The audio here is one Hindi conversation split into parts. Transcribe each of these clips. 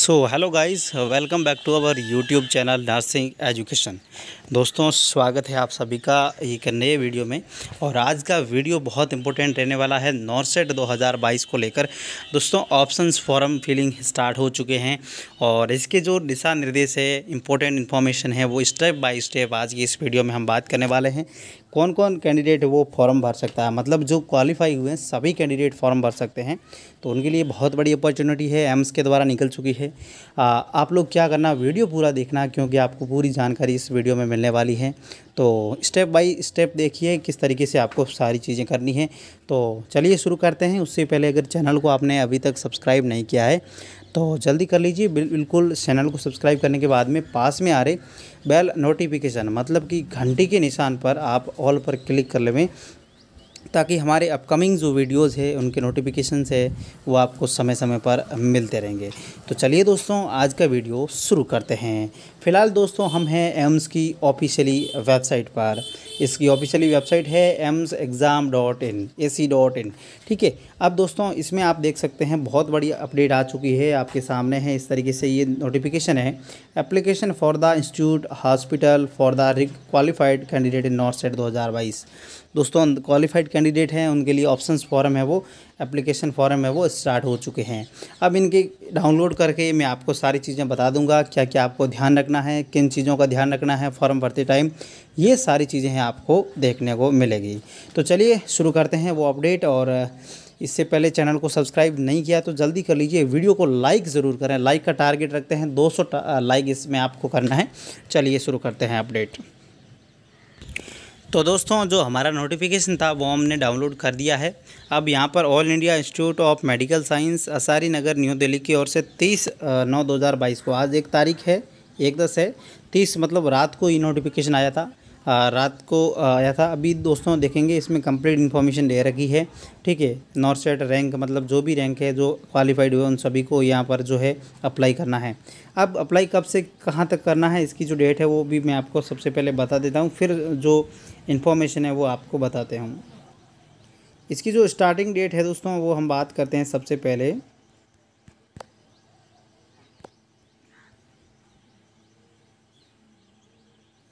so hello guys welcome back to our YouTube channel nursing education दोस्तों स्वागत है आप सभी का एक नए वीडियो में और आज का वीडियो बहुत इंपॉर्टेंट रहने वाला है नॉर्सेट 2022 को लेकर दोस्तों ऑप्शंस फॉरम फिलिंग स्टार्ट हो चुके हैं और इसके जो दिशा निर्देश है इंपॉर्टेंट इन्फॉर्मेशन है वो स्टेप बाय स्टेप आज की इस वीडियो में हम बात करने वाले हैं कौन कौन कैंडिडेट वो फॉर्म भर सकता है मतलब जो क्वालिफाई हुए हैं सभी कैंडिडेट फॉर्म भर सकते हैं तो उनके लिए बहुत बड़ी अपॉर्चुनिटी है एम्स के द्वारा निकल चुकी है आ, आप लोग क्या करना वीडियो पूरा देखना क्योंकि आपको पूरी जानकारी इस वीडियो में मिलने वाली है तो स्टेप बाय स्टेप देखिए किस तरीके से आपको सारी चीज़ें करनी है तो चलिए शुरू करते हैं उससे पहले अगर चैनल को आपने अभी तक सब्सक्राइब नहीं किया है तो जल्दी कर लीजिए बिल्कुल चैनल को सब्सक्राइब करने के बाद में पास में आ रहे बेल नोटिफिकेशन मतलब कि घंटी के निशान पर आप ऑल पर क्लिक कर लेवें ताकि हमारे अपकमिंग जो वीडियोस है उनके नोटिफिकेशन है वो आपको समय समय पर मिलते रहेंगे तो चलिए दोस्तों आज का वीडियो शुरू करते हैं फ़िलहाल दोस्तों हम हैं एम्स की ऑफिशियली वेबसाइट पर इसकी ऑफिशियली वेबसाइट है AIIMS exam dot in A C dot in ठीक है अब दोस्तों इसमें आप देख सकते हैं बहुत बड़ी अपडेट आ चुकी है आपके सामने है इस तरीके से ये नोटिफिकेशन है application for the institute hospital for the रिक qualified candidate in NORCET दो दोस्तों क्वालिफाइड कैंडिडेट हैं उनके लिए ऑप्शन फॉरम है वो एप्लीकेशन फॉरम है वो स्टार्ट हो चुके हैं अब इनके डाउनलोड करके मैं आपको सारी चीज़ें बता दूंगा क्या क्या आपको ध्यान रखना है किन चीज़ों का ध्यान रखना है फॉर्म भरते टाइम ये सारी चीज़ें हैं आपको देखने को मिलेगी तो चलिए शुरू करते हैं वो अपडेट और इससे पहले चैनल को सब्सक्राइब नहीं किया तो जल्दी कर लीजिए वीडियो को लाइक ज़रूर करें लाइक का टारगेट रखते हैं 200 लाइक इसमें आपको करना है चलिए शुरू करते हैं अपडेट तो दोस्तों जो हमारा नोटिफिकेशन था वो हमने डाउनलोड कर दिया है अब यहाँ पर all India institute of medical science Ansari Nagar New Delhi की ओर से 30 नौ 2022 को आज एक तारीख है एक दस है तीस मतलब रात को ये नोटिफिकेशन आया था रात को आया था अभी दोस्तों देखेंगे इसमें कंप्लीट इन्फॉर्मेशन दे रखी है ठीक है नॉर्थ सेट रैंक मतलब जो भी रैंक है जो क्वालिफाइड हुए उन सभी को यहाँ पर जो है अप्लाई करना है अब अप्लाई कब से कहाँ तक करना है इसकी जो डेट है वो भी मैं आपको सबसे पहले बता देता हूँ फिर जो इन्फॉर्मेशन है वो आपको बताते हूँ इसकी जो स्टार्टिंग डेट है दोस्तों वो हम बात करते हैं सबसे पहले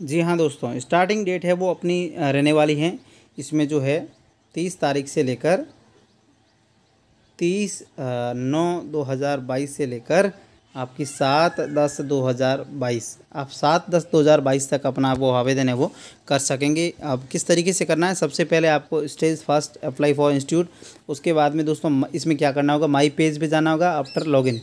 जी हाँ दोस्तों स्टार्टिंग डेट है वो अपनी रहने वाली हैं इसमें जो है तीस तारीख से लेकर तीस नौ दो हज़ार बाईस से लेकर आपकी सात दस दो हज़ार बाईस आप सात दस दो हज़ार बाईस तक अपना वो आवेदन है वो कर सकेंगे अब किस तरीके से करना है सबसे पहले आपको stage first apply for institute उसके बाद में दोस्तों इसमें क्या करना होगा माई पेज पर जाना होगा आफ्टर लॉगिन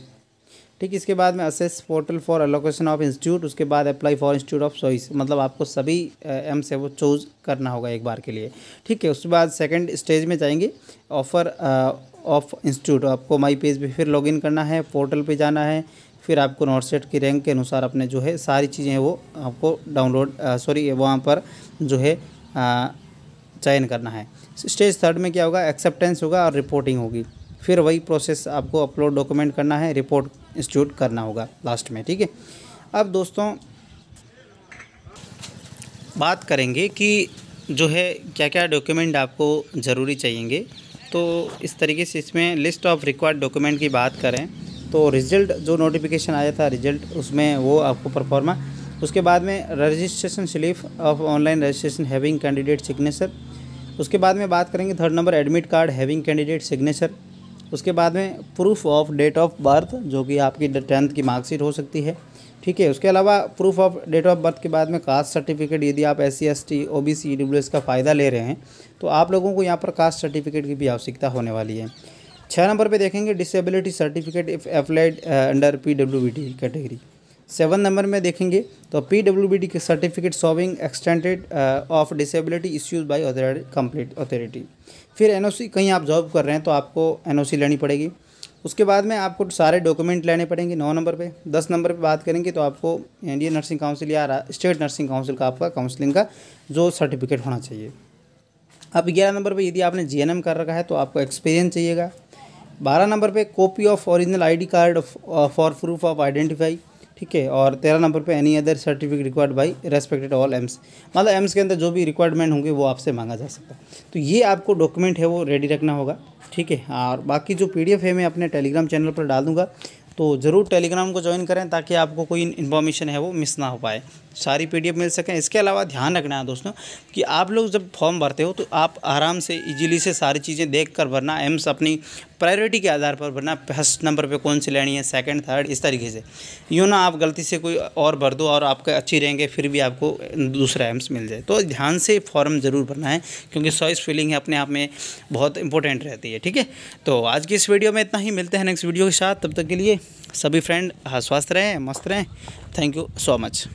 ठीक इसके बाद में access portal for allocation of institute उसके बाद apply for institute of choice मतलब आपको सभी एम से वो चूज़ करना होगा एक बार के लिए ठीक है उसके बाद सेकंड स्टेज में जाएंगे ऑफर ऑफ इंस्टीट्यूट आपको माई पेज पे फिर लॉगिन करना है पोर्टल पे जाना है फिर आपको नॉर्थ सेट की रैंक के अनुसार अपने जो है सारी चीज़ें हैं वो आपको डाउनलोड सॉरी वहाँ पर जो है चयन करना है स्टेज थर्ड में क्या होगा एक्सेप्टेंस होगा और रिपोर्टिंग होगी फिर वही प्रोसेस आपको अपलोड डॉक्यूमेंट करना है रिपोर्ट इंस्टीट्यूट करना होगा लास्ट में ठीक है अब दोस्तों बात करेंगे कि जो है क्या क्या डॉक्यूमेंट आपको ज़रूरी चाहिएंगे तो इस तरीके से इसमें लिस्ट ऑफ रिक्वायर्ड डॉक्यूमेंट की बात करें तो रिज़ल्ट जो नोटिफिकेशन आया था रिज़ल्ट उसमें वो आपको परफॉर्मा उसके बाद में registration slip of online registration having candidate signature उसके बाद में बात करेंगे third number admit card having candidate signature उसके बाद में proof of date of birth जो कि आपकी टेंथ की मार्कशीट हो सकती है ठीक है उसके अलावा proof of date of birth के बाद में कास्ट सर्टिफिकेट यदि आप S C S T O B C W S का फ़ायदा ले रहे हैं तो आप लोगों को यहाँ पर कास्ट सर्टिफिकेट की भी आवश्यकता होने वाली है छः नंबर पे देखेंगे disability certificate if applied under P W B T category seven number में देखेंगे तो पी डब्ल्यू बी डी के certificate showing extended of disability issues by complete authority फिर एन ओ सी कहीं आप जॉब कर रहे हैं तो आपको एन ओ सी लेनी पड़ेगी उसके बाद में आपको सारे डॉक्यूमेंट लेने पड़ेंगे नौ नंबर पे दस नंबर पे बात करेंगे तो आपको इंडियन नर्सिंग काउंसिल या स्टेट नर्सिंग काउंसिल का आपका काउंसिलिंग का जो सर्टिफिकेट होना चाहिए अब ग्यारह नंबर पे यदि आपने एम कर रखा है तो आपको एक्सपीरियंस चाहिएगा बारह नंबर पे copy of original ID card for proof of identify ठीक है और तेरह नंबर पे any other certificate required by respected all AIIMS मतलब एम्स के अंदर जो भी रिक्वायरमेंट होंगे वो आपसे मांगा जा सकता है तो ये आपको डॉक्यूमेंट है वो रेडी रखना होगा ठीक है और बाकी जो पी है मैं अपने टेलीग्राम चैनल पर डाल दूँगा तो ज़रूर टेलीग्राम को ज्वाइन करें ताकि आपको कोई इन्फॉर्मेशन है वो मिस ना हो पाए सारी पी मिल सकें इसके अलावा ध्यान रखना है दोस्तों कि आप लोग जब फॉर्म भरते हो तो आप आराम से इजीली से सारी चीज़ें देख कर भरना एम्स अपनी प्रायोरिटी के आधार पर भरना फर्स्ट नंबर पे कौन सी लेनी है सेकंड थर्ड इस तरीके से यूँ ना आप गलती से कोई और भर दो और आपके अच्छी रहेंगे फिर भी आपको दूसरा एम्स मिल जाए तो ध्यान से फॉर्म ज़रूर भरना है क्योंकि सॉइस फीलिंग है अपने आप में बहुत इंपॉर्टेंट रहती है ठीक है तो आज की इस वीडियो में इतना ही मिलते हैं नेक्स्ट वीडियो के साथ तब तक के लिए सभी फ्रेंड हाँ, स्वस्थ रहें मस्त रहें थैंक यू सो मच